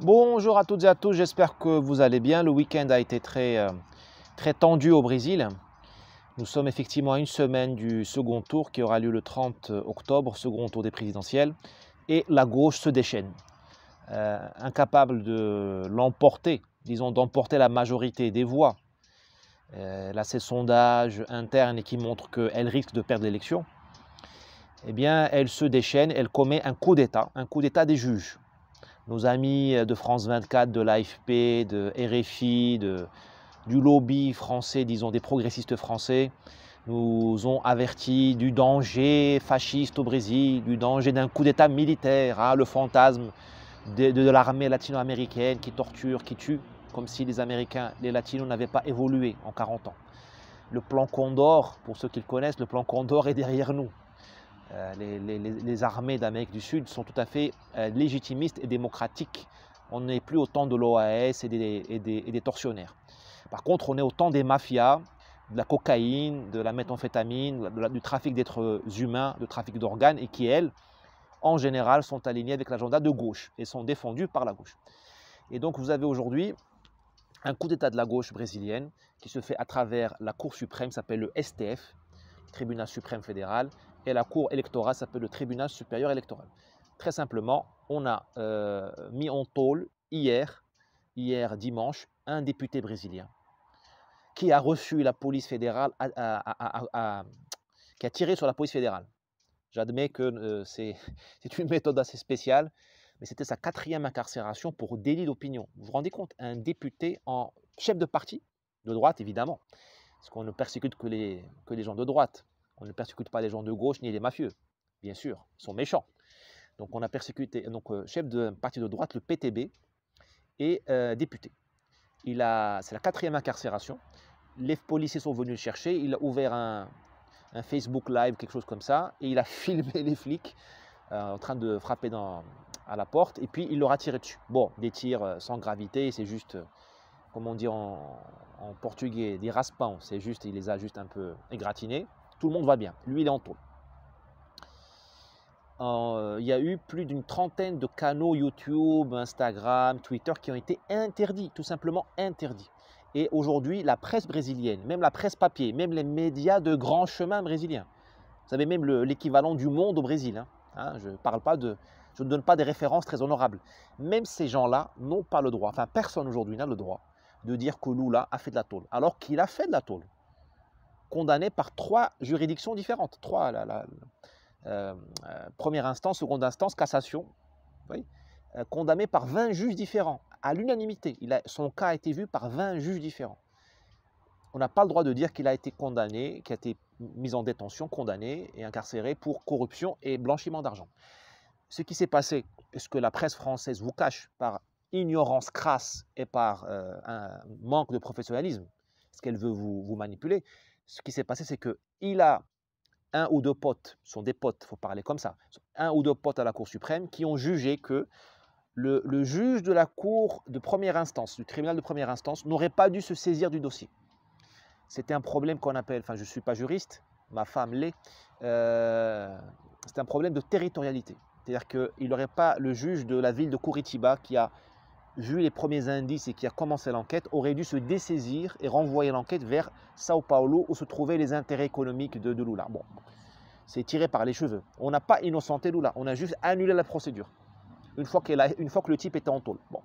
Bonjour à toutes et à tous, j'espère que vous allez bien. Le week-end a été très, euh, très tendu au Brésil. Nous sommes effectivement à une semaine du second tour qui aura lieu le 30 octobre, second tour des présidentielles, et la gauche se déchaîne. Euh, incapable de l'emporter, disons d'emporter la majorité des voix. Euh, là, ces sondages internes qui montrent qu'elle risque de perdre l'élection. Eh bien, elle se déchaîne, elle commet un coup d'État, un coup d'État des juges nos amis euh, de France 24, de l'AFP, de RFI, de, du lobby français, disons des progressistes français, nous ont avertis du danger fasciste au Brésil, du danger d'un coup d'État militaire, hein, le fantasme de, de l'armée latino-américaine qui torture, qui tue, comme si les Américains, les Latinos n'avaient pas évolué en 40 ans. Le plan Condor, pour ceux qui le connaissent, le plan Condor est derrière nous. Euh, les, armées d'Amérique du Sud sont tout à fait euh, légitimistes et démocratiques. On n'est plus autant de l'OAS et des, tortionnaires. Par contre, on est autant des mafias, de la cocaïne, de la méthamphétamine, du trafic d'êtres humains, du trafic d'organes, et qui, elles, en général, sont alignées avec l'agenda de gauche et sont défendues par la gauche. Et donc, vous avez aujourd'hui un coup d'État de la gauche brésilienne qui se fait à travers la Cour suprême, s'appelle le STF, Tribunal suprême fédéral, et la Cour électorale s'appelle le Tribunal supérieur électoral. Très simplement, on a euh, mis en tôle hier, hier dimanche, un député brésilien qui a reçu la police fédérale, qui a tiré sur la police fédérale. J'admets que euh, c'est une méthode assez spéciale, mais c'était sa quatrième incarcération pour délit d'opinion. Vous vous rendez compte Un député en chef de parti, de droite évidemment, parce qu'on ne persécute que les, que les gens de droite. On ne persécute pas les gens de gauche ni les mafieux, bien sûr, ils sont méchants. Donc on a persécuté, donc euh, chef d'un parti de droite, le PTB, et euh, député. Il a, c'est la quatrième incarcération. Les policiers sont venus le chercher. Il a ouvert un, Facebook Live, quelque chose comme ça, et il a filmé les flics euh, en train de frapper dans, à la porte. Et puis il leur a tiré dessus. Bon, des tirs sans gravité, c'est juste, comment on dit en, portugais, des raspants. C'est juste, il les a juste un peu égratignés tout le monde va bien. Lui, il est en tôle. Euh, il y a eu plus d'une trentaine de canaux YouTube, Instagram, Twitter qui ont été interdits, tout simplement interdits. Et aujourd'hui, la presse brésilienne, même la presse papier, même les médias de grand chemin brésiliens, vous savez, même l'équivalent du monde au Brésil, hein, hein, je parle pas de, je ne donne pas des références très honorables. Même ces gens-là n'ont pas le droit, enfin personne aujourd'hui n'a le droit de dire que Lula a fait de la tôle, alors qu'il a fait de la tôle condamné par trois juridictions différentes. Trois, la, euh, euh, première instance, seconde instance, cassation. Euh, condamné par 20 juges différents, à l'unanimité. Son cas a été vu par 20 juges différents. On n'a pas le droit de dire qu'il a été condamné, qu'il a été mis en détention, condamné et incarcéré pour corruption et blanchiment d'argent. Ce qui s'est passé, ce que la presse française vous cache par ignorance crasse et par un manque de professionnalisme, ce qu'elle veut vous manipuler, ce qui s'est passé, c'est que il a un ou deux potes, sont des potes, faut parler comme ça, un ou deux potes à la Cour suprême qui ont jugé que le, juge de la Cour de première instance, du tribunal de première instance, n'aurait pas dû se saisir du dossier. C'était un problème qu'on appelle, enfin je ne suis pas juriste, ma femme l'est, euh, c'est un problème de territorialité. C'est-à-dire qu'il n'aurait pas le juge de la ville de Curitiba qui a vu les premiers indices et qui a commencé l'enquête, aurait dû se dessaisir et renvoyer l'enquête vers Sao Paulo où se trouvaient les intérêts économiques de, Lula. Bon, c'est tiré par les cheveux. On n'a pas innocenté Lula, on a juste annulé la procédure une fois, a, une fois que le type était en tôle. Bon.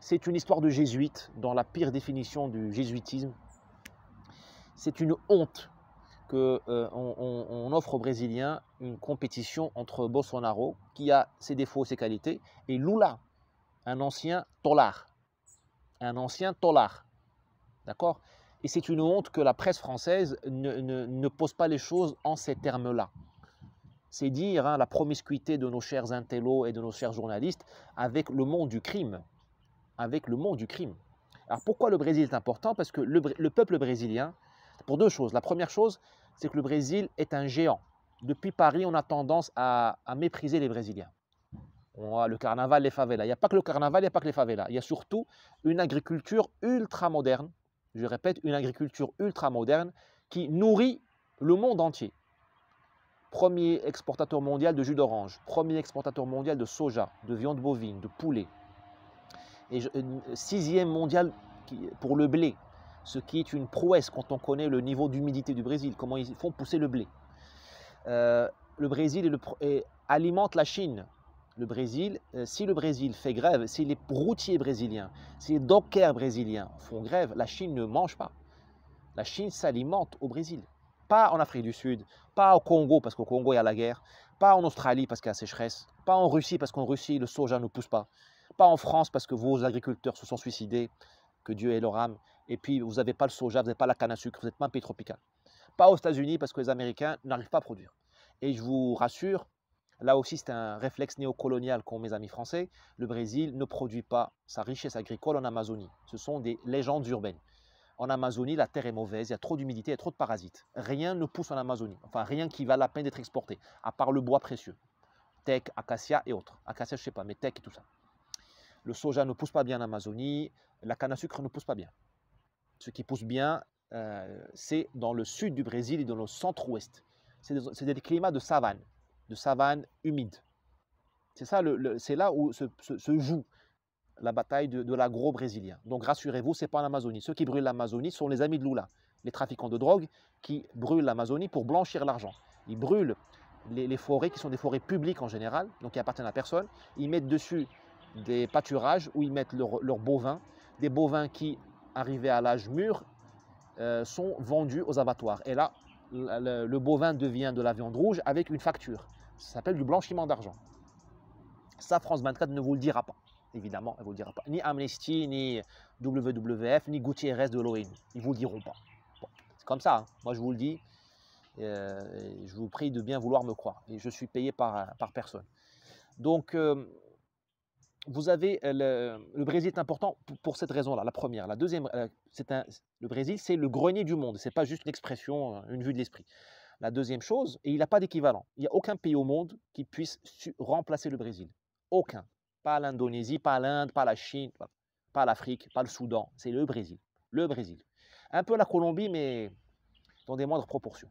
C'est une histoire de jésuite, dans la pire définition du jésuitisme. C'est une honte qu'on euh, on, offre aux Brésiliens une compétition entre Bolsonaro, qui a ses défauts, ses qualités, et Lula, un ancien tolar. Un ancien tolar. D'accord Et c'est une honte que la presse française ne, pose pas les choses en ces termes-là. C'est dire hein, la promiscuité de nos chers intellos et de nos chers journalistes avec le monde du crime. Avec le monde du crime. Alors pourquoi le Brésil est important Parce que le, peuple brésilien, pour deux choses. La première chose, c'est que le Brésil est un géant. Depuis Paris, on a tendance à mépriser les Brésiliens. On le carnaval, les favelas. Il n'y a pas que le carnaval, il n'y a pas que les favelas. Il y a surtout une agriculture ultra moderne. Je répète, une agriculture ultra moderne qui nourrit le monde entier. Premier exportateur mondial de jus d'orange, premier exportateur mondial de soja, de viande bovine, de poulet. Et euh, sixième mondial pour le blé, ce qui est une prouesse quand on connaît le niveau d'humidité du Brésil, comment ils font pousser le blé. Euh, le Brésil alimente la Chine le Brésil, euh, si le Brésil fait grève, si les routiers brésiliens, si les dockers brésiliens font grève, la Chine ne mange pas. La Chine s'alimente au Brésil. Pas en Afrique du Sud, pas au Congo parce qu'au Congo il y a la guerre, pas en Australie parce qu'il y a la sécheresse, pas en Russie parce qu'en Russie le soja ne pousse pas, pas en France parce que vos agriculteurs se sont suicidés, que Dieu ait leur âme, et puis vous n'avez pas le soja, vous n'avez pas la canne à sucre, vous n'êtes pas un pays tropical. Pas aux États-Unis parce que les Américains n'arrivent pas à produire. Et je vous rassure, Là aussi, c'est un réflexe néocolonial qu'ont mes amis français. Le Brésil ne produit pas sa richesse agricole en Amazonie. Ce sont des légendes urbaines. En Amazonie, la terre est mauvaise, il y a trop d'humidité, et trop de parasites. Rien ne pousse en Amazonie. Enfin, rien qui va la peine d'être exporté, à part le bois précieux. Teck, acacia et autres. Acacia, je ne sais pas, mais teck et tout ça. Le soja ne pousse pas bien en Amazonie, la canne à sucre ne pousse pas bien. Ce qui pousse bien, euh, c'est dans le sud du Brésil et dans le centre-ouest. C'est des, climats de savane de savane humide. C'est là où se, joue la bataille de, l'agro-brésilien. Donc rassurez-vous, c'est pas l'Amazonie. Amazonie. Ceux qui brûlent l'Amazonie sont les amis de Lula, les trafiquants de drogue qui brûlent l'Amazonie pour blanchir l'argent. Ils brûlent les, forêts qui sont des forêts publiques en général, donc qui appartiennent à personne. Ils mettent dessus des pâturages où ils mettent leurs bovins, des bovins qui, arrivés à l'âge mûr, euh, sont vendus aux abattoirs. Et là, le, bovin devient de la viande rouge avec une facture. Ça s'appelle du blanchiment d'argent. Ça, France 24 ne vous le dira pas, évidemment, elle ne vous le dira pas. Ni Amnesty, ni WWF, ni Gutiérrez de l'ONU. Ils ne vous le diront pas. c'est comme ça, hein. moi je vous le dis. Euh, je vous prie de bien vouloir me croire. Et je suis payé par, par personne. Donc, euh, vous avez euh, le, Brésil est important pour, cette raison-là. La première, la deuxième, c'est le Brésil, c'est le grenier du monde. C'est pas juste une expression, une vue de l'esprit. La deuxième chose, et il n'a pas d'équivalent. Il n'y a aucun pays au monde qui puisse remplacer le Brésil. Aucun. Pas l'Indonésie, pas l'Inde, pas la Chine, pas l'Afrique, pas le Soudan. C'est le Brésil. Le Brésil. Un peu la Colombie, mais dans des moindres proportions.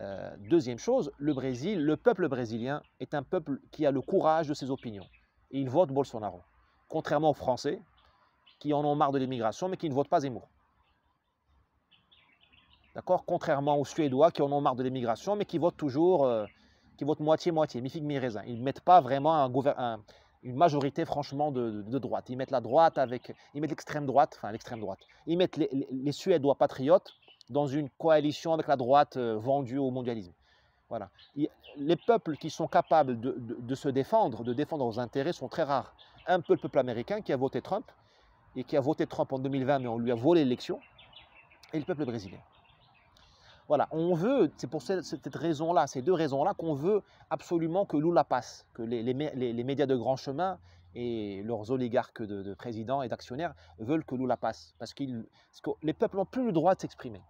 Euh, deuxième chose, le Brésil, le peuple brésilien est un peuple qui a le courage de ses opinions. Et il vote Bolsonaro. Contrairement aux Français, qui en ont marre de l'immigration, mais qui ne votent pas Zemmour. D'accord Contrairement aux Suédois qui en ont marre de l'immigration, mais qui votent toujours, euh, qui votent moitié-moitié, mi figue mi-raisin. Ils ne mettent pas vraiment une majorité, franchement, de, droite. Ils mettent la droite avec. Ils mettent l'extrême droite, enfin l'extrême droite. Ils mettent les, Suédois patriotes dans une coalition avec la droite euh, vendue au mondialisme. Voilà. les peuples qui sont capables de se défendre, de défendre leurs intérêts, sont très rares. Un peu le peuple américain qui a voté Trump, et qui a voté Trump en 2020, mais on lui a volé l'élection, et le peuple brésilien. Voilà, on veut, c'est pour cette, raison-là, ces deux raisons-là, qu'on veut absolument que la passe, que les, médias de grand chemin et leurs oligarques de, présidents et d'actionnaires veulent que Lula passe, parce, que les peuples n'ont plus le droit de s'exprimer.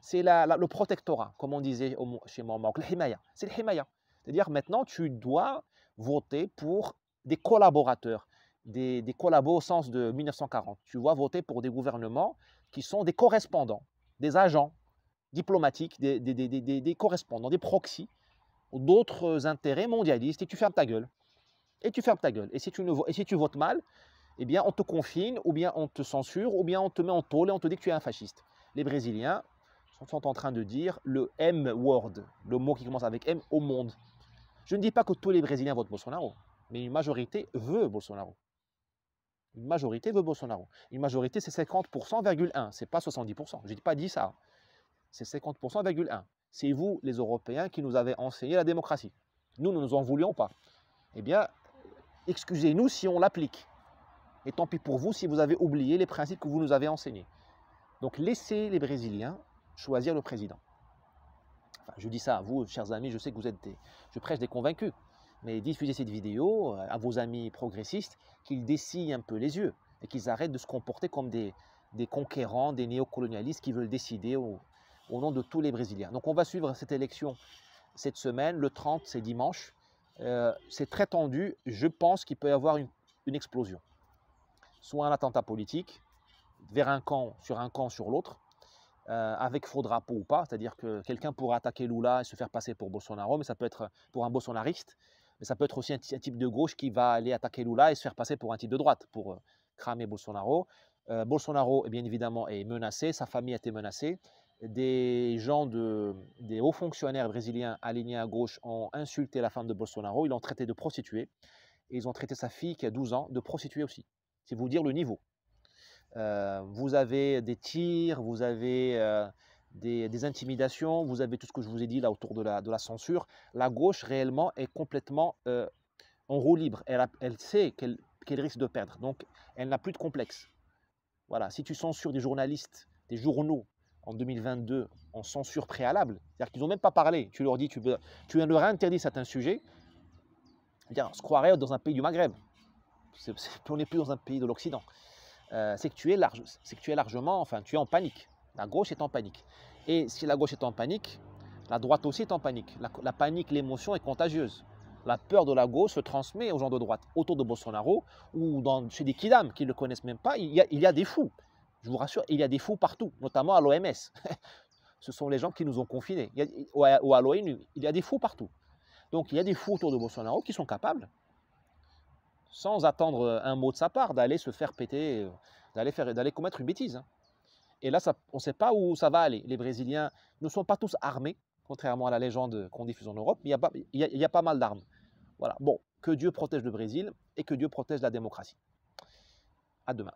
C'est le protectorat, comme on disait chez mon le himaya. C'est le himaya. C'est-à-dire maintenant, tu dois voter pour des collaborateurs, des, des collabos au sens de 1940. Tu dois voter pour des gouvernements qui sont des correspondants, des agents, diplomatiques, des, correspondants, des proxys d'autres intérêts mondialistes et tu fermes ta gueule. Et tu fermes ta gueule. Et si tu, ne, et si tu votes mal, eh bien on te confine, ou bien on te censure, ou bien on te met en tôle et on te dit que tu es un fasciste. Les Brésiliens sont en train de dire le M-word, le mot qui commence avec M au monde. Je ne dis pas que tous les Brésiliens votent Bolsonaro, mais une majorité veut Bolsonaro. Une majorité veut Bolsonaro. Une majorité, c'est 50,1. C'est pas 70%. Je n'ai pas dit ça c'est 50%,1. C'est vous, les Européens, qui nous avez enseigné la démocratie. Nous, nous nous en voulions pas. Eh bien, excusez-nous si on l'applique. Et tant pis pour vous si vous avez oublié les principes que vous nous avez enseignés. Donc laissez les Brésiliens choisir le président. je dis ça à vous, chers amis, je sais que vous êtes des... Je prêche des convaincus. Mais diffusez cette vidéo euh, à vos amis progressistes, qu'ils dessinent un peu les yeux et qu'ils arrêtent de se comporter comme des, des conquérants, des néocolonialistes qui veulent décider au, au nom de tous les Brésiliens. Donc on va suivre cette élection cette semaine, le 30, c'est dimanche. Euh, c'est très tendu. Je pense qu'il peut y avoir une, explosion. Soit un attentat politique, vers un camp, sur un camp, sur l'autre, euh, avec faux drapeau ou pas. C'est-à-dire que quelqu'un pourra attaquer Lula et se faire passer pour Bolsonaro, mais ça peut être pour un bolsonariste. Mais ça peut être aussi un, type de gauche qui va aller attaquer Lula et se faire passer pour un type de droite, pour euh, cramer Bolsonaro. Bolsonaro, eh bien évidemment, est menacé, sa famille a été menacée des gens, de, des hauts fonctionnaires brésiliens alignés à gauche ont insulté la femme de Bolsonaro, ils l'ont traité de prostituée, et ils ont traité sa fille qui a 12 ans de prostituée aussi. C'est vous dire le niveau. Euh, vous avez des tirs, vous avez euh, des, intimidations, vous avez tout ce que je vous ai dit là autour de la, de la censure. La gauche réellement est complètement euh, en roue libre. Elle, elle sait qu'elle risque de perdre, donc elle n'a plus de complexe. Voilà, si tu censures des journalistes, des journaux, en 2022 en censure préalable, c'est-à-dire qu'ils n'ont même pas parlé, tu leur dis, tu, leur interdis certains sujets, on se croirait dans un pays du Maghreb. on n'est plus dans un pays de l'Occident. Euh, c'est que, tu es largement, enfin, tu es en panique. La gauche est en panique. Et si la gauche est en panique, la droite aussi est en panique. La, panique, l'émotion est contagieuse. La peur de la gauche se transmet aux gens de droite. Autour de Bolsonaro ou chez des Kidam qui ne le connaissent même pas, il y a des fous. Je vous rassure, il y a des fous partout, notamment à l'OMS. Ce sont les gens qui nous ont confinés. ou à l'ONU, il y a des fous partout. Donc il y a des fous autour de Bolsonaro qui sont capables, sans attendre euh, un mot de sa part, d'aller se faire péter, euh, d'aller, faire, d'aller commettre une bêtise. Hein. Et là, on ne sait pas où ça va aller. Les Brésiliens ne sont pas tous armés, contrairement à la légende qu'on diffuse en Europe, mais il y a pas, y a pas mal d'armes. Voilà. Bon, que Dieu protège le Brésil et que Dieu protège la démocratie. À demain.